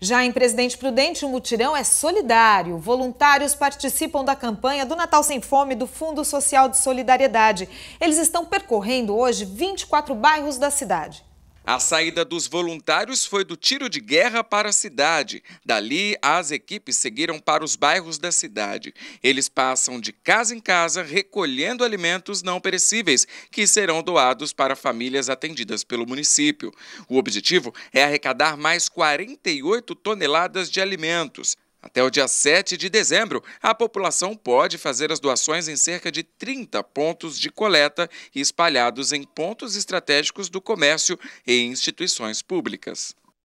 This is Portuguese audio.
Já em Presidente Prudente, o mutirão é solidário. Voluntários participam da campanha do Natal Sem Fome do Fundo Social de Solidariedade. Eles estão percorrendo hoje 24 bairros da cidade. A saída dos voluntários foi do tiro de guerra para a cidade. Dali, as equipes seguiram para os bairros da cidade. Eles passam de casa em casa recolhendo alimentos não perecíveis, que serão doados para famílias atendidas pelo município. O objetivo é arrecadar mais 48 toneladas de alimentos. Até o dia 7 de dezembro, a população pode fazer as doações em cerca de 30 pontos de coleta espalhados em pontos estratégicos do comércio e instituições públicas.